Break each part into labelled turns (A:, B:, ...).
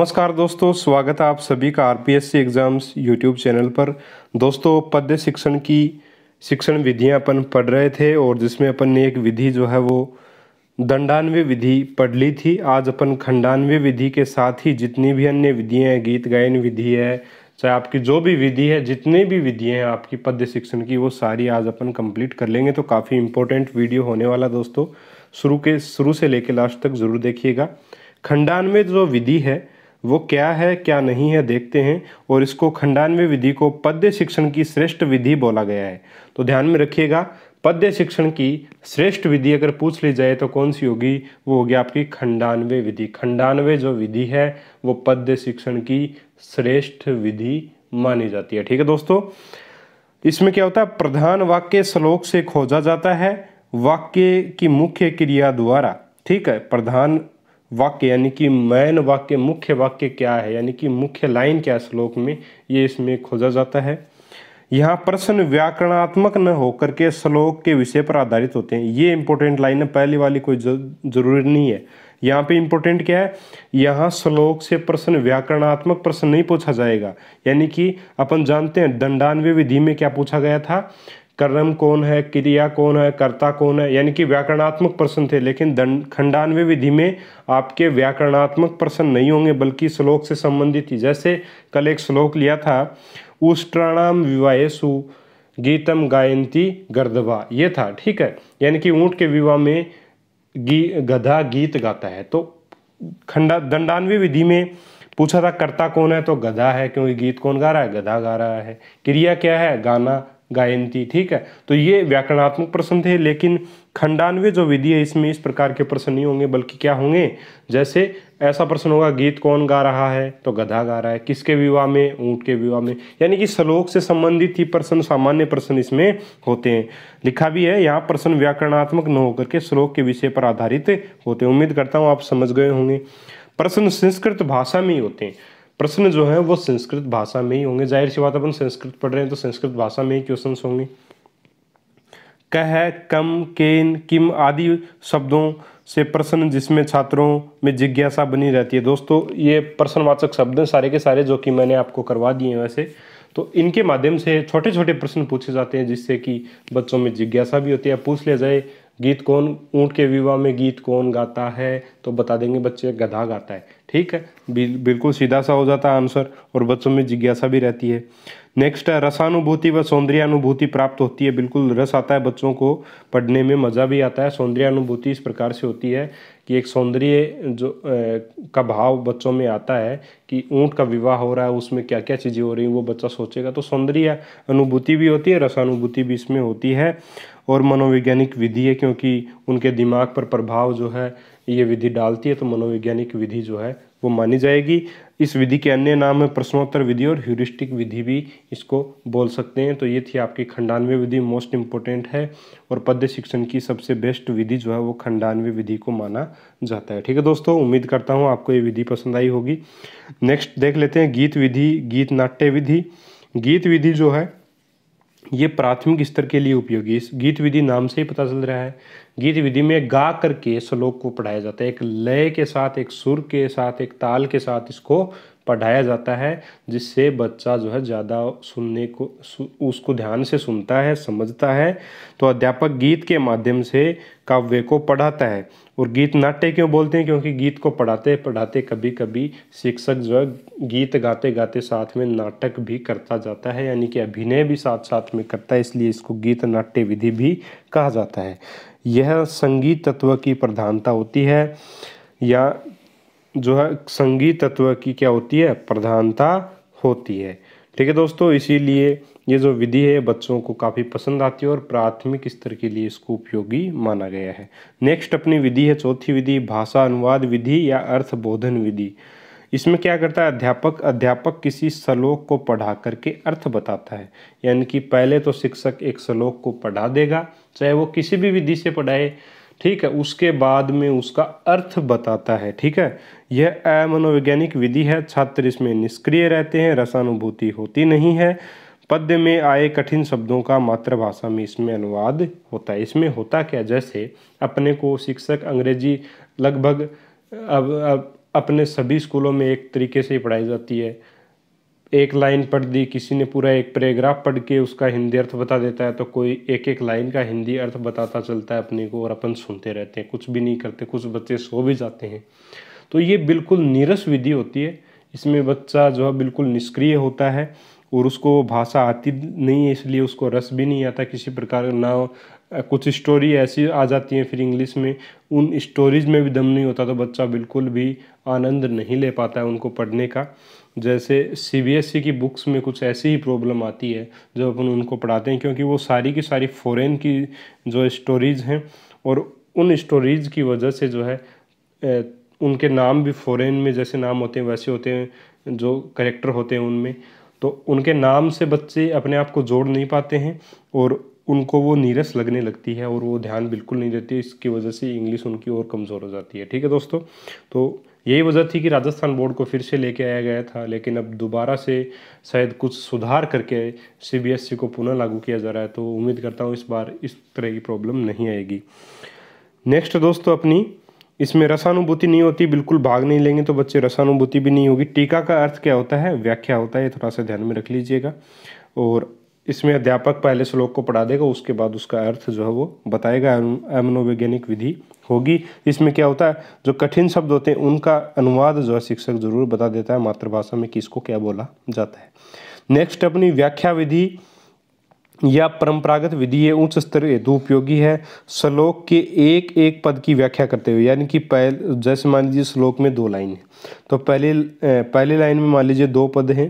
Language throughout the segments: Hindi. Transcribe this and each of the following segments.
A: नमस्कार दोस्तों स्वागत है आप सभी का आरपीएससी एग्ज़ाम्स यूट्यूब चैनल पर दोस्तों पद्य शिक्षण की शिक्षण विधियां अपन पढ़ रहे थे और जिसमें अपन ने एक विधि जो है वो दंडानवे विधि पढ़ ली थी आज अपन खंडानवे विधि के साथ ही जितनी भी अन्य विधियाँ हैं गीत गायन विधि है चाहे आपकी जो भी विधि है जितने भी विधियाँ हैं आपकी पद्य शिक्षण की वो सारी आज अपन कंप्लीट कर लेंगे तो काफ़ी इंपॉर्टेंट वीडियो होने वाला दोस्तों शुरू के शुरू से लेकर लास्ट तक ज़रूर देखिएगा खंडानवे जो विधि है वो क्या है क्या नहीं है देखते हैं और इसको खंडानवे विधि को पद्य शिक्षण की श्रेष्ठ विधि बोला गया है तो ध्यान में रखिएगा पद्य शिक्षण की श्रेष्ठ विधि अगर पूछ ली जाए तो कौन सी होगी वो होगी आपकी खंडानवे विधि खंडानवे जो विधि है वो पद्य शिक्षण की श्रेष्ठ विधि मानी जाती है ठीक है दोस्तों इसमें क्या होता है प्रधान वाक्य श्लोक से खोजा जाता है वाक्य की मुख्य क्रिया द्वारा ठीक है प्रधान वाक्य यानी कि मैन वाक्य मुख्य वाक्य क्या है यानी कि मुख्य लाइन क्या श्लोक में ये इसमें खोजा जाता है यहाँ प्रश्न व्याकरणात्मक न होकर के श्लोक के विषय पर आधारित होते हैं ये इंपॉर्टेंट लाइन है पहली वाली कोई जरूरी नहीं है यहाँ पे इम्पोर्टेंट क्या है यहाँ श्लोक से प्रश्न व्याकरणात्मक प्रश्न नहीं पूछा जाएगा यानी कि अपन जानते हैं दंडान्वय विधि में क्या पूछा गया था कर्म कौन है क्रिया कौन है कर्ता कौन है यानी कि व्याकरणात्मक प्रश्न थे लेकिन दंड खंडानवे विधि में आपके व्याकरणात्मक प्रश्न नहीं होंगे बल्कि श्लोक से संबंधित थी जैसे कल एक श्लोक लिया था उष्ट्राणाम विवाह सु गीतम गायंती गर्दवा ये था ठीक है यानी कि ऊँट के विवाह में गी गधा गीत गाता है तो खंडा दंडानवे विधि में पूछा था कर्ता कौन है तो गधा है क्योंकि गीत कौन गा रहा है गधा गा रहा है क्रिया क्या है गाना गायंती ठीक है तो ये व्याकरणात्मक प्रश्न थे लेकिन खंडानवे जो विधि है इसमें इस प्रकार के प्रश्न नहीं होंगे बल्कि क्या होंगे जैसे ऐसा प्रश्न होगा गीत कौन गा रहा है तो गधा गा रहा है किसके विवाह में ऊँट के विवाह में यानी कि श्लोक से संबंधित ही प्रश्न सामान्य प्रश्न इसमें होते हैं लिखा भी है यहाँ प्रश्न व्याकरणात्मक न होकर के श्लोक के विषय पर आधारित होते हैं उम्मीद करता हूँ आप समझ गए होंगे प्रश्न संस्कृत भाषा में ही होते हैं प्रश्न जो है वो संस्कृत भाषा में ही होंगे जाहिर सी बात अपन संस्कृत पढ़ रहे हैं तो संस्कृत भाषा में ही क्वेश्चन होंगे कह कम केन किम आदि शब्दों से प्रश्न जिसमें छात्रों में जिज्ञासा बनी रहती है दोस्तों ये प्रश्नवाचक शब्द हैं सारे के सारे जो कि मैंने आपको करवा दिए हैं वैसे तो इनके माध्यम से छोटे छोटे प्रश्न पूछे जाते हैं जिससे कि बच्चों में जिज्ञासा भी होती है पूछ लिया जाए गीत कौन ऊँट के विवाह में गीत कौन गाता है तो बता देंगे बच्चे गधा गाता है ठीक है बिल बिल्कुल सीधा सा हो जाता है आंसर और बच्चों में जिज्ञासा भी रहती है नेक्स्ट है रसानुभूति व सौंदर्यानुभूति प्राप्त होती है बिल्कुल रस आता है बच्चों को पढ़ने में मज़ा भी आता है सौंदर्यानुभूति इस प्रकार से होती है कि एक सौंदर्य जो ए, का भाव बच्चों में आता है कि ऊँट का विवाह हो रहा है उसमें क्या क्या चीज़ें हो रही हैं वो बच्चा सोचेगा तो सौंदर्य अनुभूति भी होती है रसानुभूति भी इसमें होती है और मनोवैज्ञानिक विधि है क्योंकि उनके दिमाग पर प्रभाव जो है ये विधि डालती है तो मनोवैज्ञानिक विधि जो है वो मानी जाएगी इस विधि के अन्य नाम है प्रश्नोत्तर विधि और ह्यूरिस्टिक विधि भी इसको बोल सकते हैं तो ये थी आपकी खंडानवे विधि मोस्ट इम्पोर्टेंट है और पद्य शिक्षण की सबसे बेस्ट विधि जो है वो खंडानवे विधि को माना जाता है ठीक है दोस्तों उम्मीद करता हूँ आपको ये विधि पसंद आई होगी नेक्स्ट देख लेते हैं गीत विधि गीत नाट्य विधि गीत विधि जो है ये प्राथमिक स्तर के लिए उपयोगी इस गीत विधि नाम से ही पता चल रहा है गीत विधि में गा करके श्लोक को पढ़ाया जाता है एक लय के साथ एक सुर के साथ एक ताल के साथ इसको पढ़ाया जाता है जिससे बच्चा जो है ज़्यादा सुनने को उसको ध्यान से सुनता है समझता है तो अध्यापक गीत के माध्यम से काव्य को पढ़ाता है और गीत नाट्य क्यों बोलते हैं क्योंकि गीत को पढ़ाते पढ़ाते कभी कभी शिक्षक जो है गीत गाते गाते साथ में नाटक भी करता जाता है यानी कि अभिनय भी साथ साथ में करता है इसलिए इसको गीत नाट्य विधि भी कहा जाता है यह संगीत तत्व की प्रधानता होती है या जो है संगीत तत्व की क्या होती है प्रधानता होती है ठीक है दोस्तों इसीलिए ये जो विधि है बच्चों को काफ़ी पसंद आती है और प्राथमिक स्तर के लिए इसको उपयोगी माना गया है नेक्स्ट अपनी विधि है चौथी विधि भाषा अनुवाद विधि या अर्थबोधन विधि इसमें क्या करता है अध्यापक अध्यापक किसी श्लोक को पढ़ा करके अर्थ बताता है यानी कि पहले तो शिक्षक एक श्लोक को पढ़ा देगा चाहे वो किसी भी विधि से पढ़ाए ठीक है उसके बाद में उसका अर्थ बताता है ठीक है यह अमनोवैज्ञानिक विधि है छात्र इसमें निष्क्रिय रहते हैं रसानुभूति होती नहीं है पद्य में आए कठिन शब्दों का मातृभाषा में इसमें अनुवाद होता है इसमें होता क्या जैसे अपने को शिक्षक अंग्रेजी लगभग अब, अब अपने सभी स्कूलों में एक तरीके से पढ़ाई जाती है एक लाइन पढ़ दी किसी ने पूरा एक पैराग्राफ पढ़ के उसका हिंदी अर्थ बता देता है तो कोई एक एक लाइन का हिंदी अर्थ बताता चलता है अपने को और अपन सुनते रहते हैं कुछ भी नहीं करते कुछ बच्चे सो भी जाते हैं तो ये बिल्कुल नीरस विधि होती है इसमें बच्चा जो है बिल्कुल निष्क्रिय होता है और उसको भाषा आती नहीं है इसलिए उसको रस भी नहीं आता किसी प्रकार ना कुछ स्टोरी ऐसी आ जाती हैं फिर इंग्लिश में उन स्टोरीज में भी दम नहीं होता तो बच्चा बिल्कुल भी आनंद नहीं ले पाता है उनको पढ़ने का जैसे सीबीएसई e की बुक्स में कुछ ऐसी ही प्रॉब्लम आती है जब अपन उनको पढ़ाते हैं क्योंकि वो सारी की सारी फॉरेन की जो स्टोरीज हैं और उन स्टोरीज की वजह से जो है उनके नाम भी फॉरेन में जैसे नाम होते हैं वैसे होते हैं जो करेक्टर होते हैं उनमें तो उनके नाम से बच्चे अपने आप को जोड़ नहीं पाते हैं और उनको वो नीरस लगने लगती है और वो ध्यान बिल्कुल नहीं देती इसकी वजह से इंग्लिश उनकी और कमज़ोर हो जाती है ठीक है दोस्तों तो यही वजह थी कि राजस्थान बोर्ड को फिर से लेके आया गया था लेकिन अब दोबारा से शायद कुछ सुधार करके सीबीएसई को पुनः लागू किया जा रहा है तो उम्मीद करता हूँ इस बार इस तरह की प्रॉब्लम नहीं आएगी नेक्स्ट दोस्तों अपनी इसमें रसानुभूति नहीं होती बिल्कुल भाग नहीं लेंगे तो बच्चे रसानुभूति भी नहीं होगी टीका का अर्थ क्या होता है व्याख्या होता है थोड़ा सा ध्यान में रख लीजिएगा और इसमें अध्यापक पहले श्लोक को पढ़ा देगा उसके बाद उसका अर्थ जो है वो बताएगा एमनोवैज्ञानिक विधि होगी इसमें क्या होता है जो कठिन शब्द होते हैं उनका अनुवाद जो है शिक्षक ज़रूर बता देता है मातृभाषा में किसको क्या बोला जाता है नेक्स्ट अपनी व्याख्या विधि या परंपरागत विधि ये उच्च स्तर हेतु उपयोगी है श्लोक के एक एक पद की व्याख्या करते हुए यानी कि पहले जैसे मान लीजिए श्लोक में दो लाइन है तो पहले पहले लाइन में मान लीजिए दो पद हैं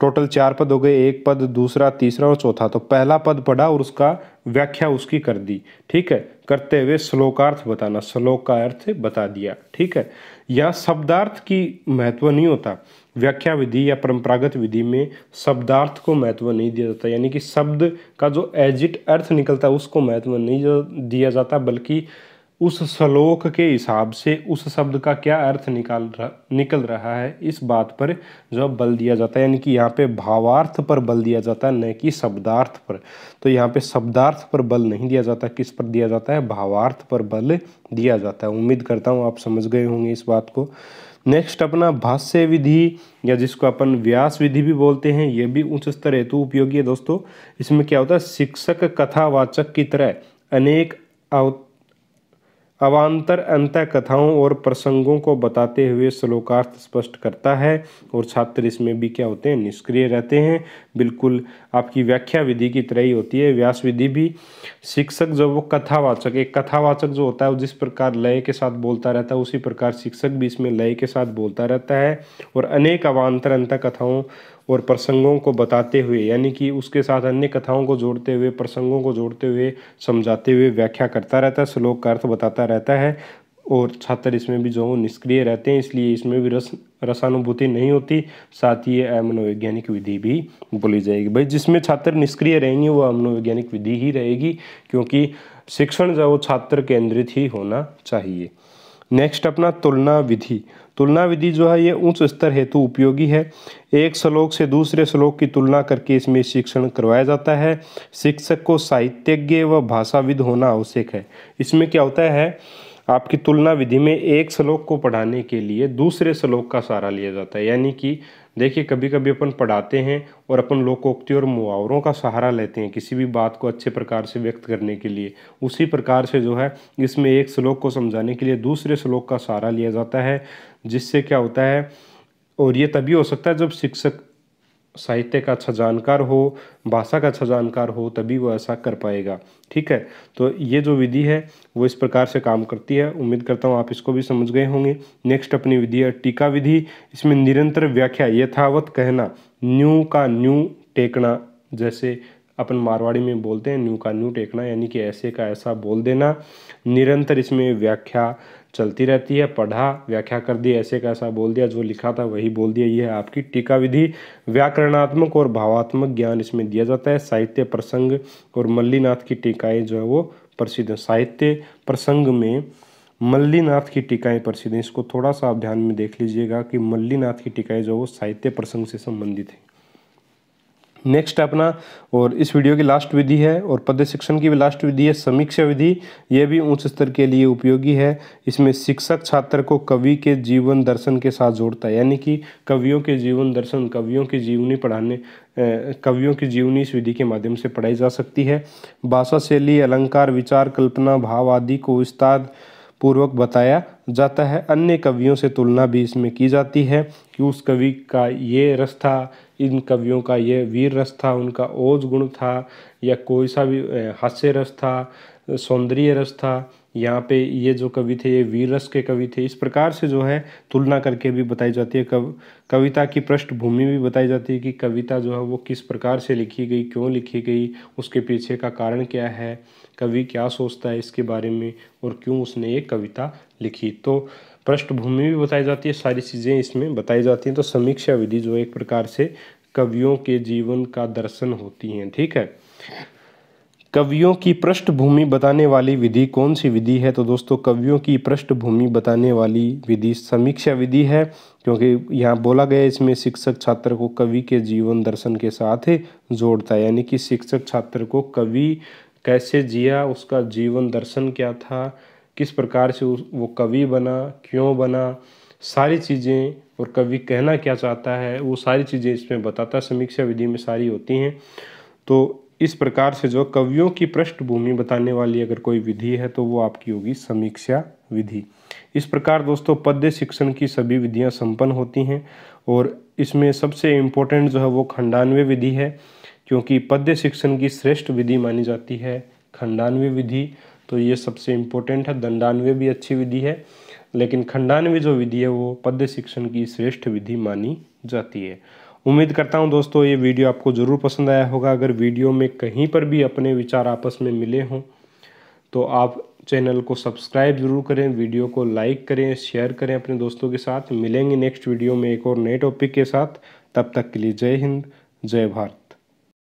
A: टोटल चार पद हो गए एक पद दूसरा तीसरा और चौथा तो पहला पद पढ़ा और उसका व्याख्या उसकी कर दी ठीक है करते हुए श्लोकार्थ बताना श्लोक का अर्थ बता दिया ठीक है यहाँ शब्दार्थ की महत्व नहीं होता व्याख्या विधि या परंपरागत विधि में शब्दार्थ को महत्व नहीं दिया जाता यानी कि शब्द का जो एजिट अर्थ निकलता है उसको महत्व नहीं दिया जाता बल्कि उस श्लोक के हिसाब से उस शब्द का क्या अर्थ निकाल रहा निकल रहा है इस बात पर जब बल दिया जाता है यानी कि यहाँ पे भावार्थ पर बल दिया जाता है न कि शब्दार्थ पर तो यहाँ पे शब्दार्थ पर बल नहीं दिया जाता किस पर दिया जाता है भावार्थ पर बल दिया जाता है उम्मीद करता हूँ आप समझ गए होंगे इस बात को नेक्स्ट अपना भाष्य विधि या जिसको अपन व्यास विधि भी बोलते हैं ये भी उच्च स्तर हेतु उपयोगी है दोस्तों इसमें क्या होता है शिक्षक कथावाचक की तरह अनेक अवान्तर अंत कथाओं और प्रसंगों को बताते हुए श्लोकार्थ स्पष्ट करता है और छात्र इसमें भी क्या होते हैं निष्क्रिय रहते हैं बिल्कुल आपकी व्याख्या विधि की तरह ही होती है व्यास विधि भी शिक्षक जो वो कथावाचक एक कथावाचक जो होता है वो जिस प्रकार लय के साथ बोलता रहता है उसी प्रकार शिक्षक भी इसमें लय के साथ बोलता रहता है और अनेक अवान्तर अंत कथाओं और प्रसंगों को बताते हुए यानी कि उसके साथ अन्य कथाओं को जोड़ते हुए प्रसंगों को जोड़ते हुए समझाते हुए व्याख्या करता रहता है श्लोक का अर्थ बताता रहता है और छात्र इसमें भी जो हो निष्क्रिय रहते हैं इसलिए इसमें भी रस रसानुभूति नहीं होती साथ ही मनोवैज्ञानिक विधि भी बोली जाएगी भाई जिसमें छात्र निष्क्रिय रहेंगे वह मनोवैज्ञानिक विधि ही रहेगी क्योंकि शिक्षण जो छात्र केंद्रित ही होना चाहिए नेक्स्ट अपना तुलना विधि तुलना विधि जो है ये उच्च स्तर हेतु उपयोगी है एक श्लोक से दूसरे श्लोक की तुलना करके इसमें शिक्षण करवाया जाता है शिक्षक को साहित्यज्ञ व भाषाविद होना आवश्यक है इसमें क्या होता है आपकी तुलना विधि में एक श्लोक को पढ़ाने के लिए दूसरे श्लोक का सहारा लिया जाता है यानी कि देखिए कभी कभी अपन पढ़ाते हैं और अपन लोकोक्ति और मुहावरों का सहारा लेते हैं किसी भी बात को अच्छे प्रकार से व्यक्त करने के लिए उसी प्रकार से जो है इसमें एक श्लोक को समझाने के लिए दूसरे श्लोक का सहारा लिया जाता है जिससे क्या होता है और ये तभी हो सकता है जब शिक्षक साहित्य का अच्छा जानकार हो भाषा का अच्छा जानकार हो तभी वो ऐसा कर पाएगा ठीक है तो ये जो विधि है वो इस प्रकार से काम करती है उम्मीद करता हूँ आप इसको भी समझ गए होंगे नेक्स्ट अपनी विधि है टीका विधि इसमें निरंतर व्याख्या यथावत कहना न्यू का न्यू टेकना जैसे अपन मारवाड़ी में बोलते हैं न्यू का न्यू टेकना यानी कि ऐसे का ऐसा बोल देना निरंतर इसमें व्याख्या चलती रहती है पढ़ा व्याख्या कर दी ऐसे का ऐसा बोल दिया जो लिखा था वही बोल दिया यह है आपकी टीका विधि व्याकरणात्मक और भावात्मक ज्ञान इसमें दिया जाता है साहित्य प्रसंग और मल्लीनाथ की टीकाएँ जो है वो प्रसिद्ध हैं साहित्य प्रसंग में मल्लीनाथ की टीकाएँ प्रसिद्ध हैं इसको थोड़ा सा आप ध्यान में देख लीजिएगा कि मल्लीनाथ की टीकाएँ जो वो साहित्य प्रसंग से संबंधित हैं नेक्स्ट अपना और इस वीडियो की लास्ट विधि है और पद्य शिक्षण की भी लास्ट विधि है समीक्षा विधि यह भी उच्च स्तर के लिए उपयोगी है इसमें शिक्षक छात्र को कवि के जीवन दर्शन के साथ जोड़ता है यानी कि कवियों के जीवन दर्शन कवियों की जीवनी पढ़ाने कवियों की जीवनी इस विधि के माध्यम से पढ़ाई जा सकती है भाषा शैली अलंकार विचार कल्पना भाव आदि को विस्तार पूर्वक बताया जाता है अन्य कवियों से तुलना भी इसमें की जाती है कि उस कवि का ये रस था इन कवियों का ये वीर रस था उनका ओज गुण था या कोई सा भी हास्य रस था सौंदर्य रस था यहाँ पे ये जो कवि थे ये वीर रस के कवि थे इस प्रकार से जो है तुलना करके भी बताई जाती है कव कविता की पृष्ठभूमि भी बताई जाती है कि कविता जो है वो किस प्रकार से लिखी गई क्यों लिखी गई उसके पीछे का कारण क्या है कवि क्या सोचता है इसके बारे में और क्यों उसने ये कविता लिखी तो पृष्ठभूमि भी बताई जाती है सारी चीज़ें इसमें बताई जाती हैं तो समीक्षा विधि जो एक प्रकार से कवियों के जीवन का दर्शन होती हैं ठीक है कवियों की पृष्ठभूमि बताने वाली विधि कौन सी विधि है तो दोस्तों कवियों की पृष्ठभूमि बताने वाली विधि समीक्षा विधि है क्योंकि यहाँ बोला गया इसमें शिक्षक छात्र को कवि के जीवन दर्शन के साथ जोड़ता है यानी कि शिक्षक छात्र को कवि कैसे जिया उसका जीवन दर्शन क्या था किस प्रकार से वो कवि बना क्यों बना सारी चीज़ें और कवि कहना क्या चाहता है वो सारी चीज़ें इसमें बताता समीक्षा विधि में सारी होती हैं तो इस प्रकार से जो कवियों की पृष्ठभूमि बताने वाली अगर कोई विधि है तो वो आपकी होगी समीक्षा विधि इस प्रकार दोस्तों पद्य शिक्षण की सभी विधियाँ संपन्न होती हैं और इसमें सबसे इम्पोर्टेंट जो है वो खंडानवे विधि है क्योंकि पद्य शिक्षण की श्रेष्ठ विधि मानी जाती है खंडानवे विधि तो ये सबसे इम्पोर्टेंट है दंडानवे भी अच्छी विधि है लेकिन खंडानवे जो विधि है वो पद्य शिक्षण की श्रेष्ठ विधि मानी जाती है उम्मीद करता हूं दोस्तों ये वीडियो आपको ज़रूर पसंद आया होगा अगर वीडियो में कहीं पर भी अपने विचार आपस में मिले हों तो आप चैनल को सब्सक्राइब ज़रूर करें वीडियो को लाइक करें शेयर करें अपने दोस्तों के साथ मिलेंगे नेक्स्ट वीडियो में एक और नए टॉपिक के साथ तब तक के लिए जय हिंद जय भारत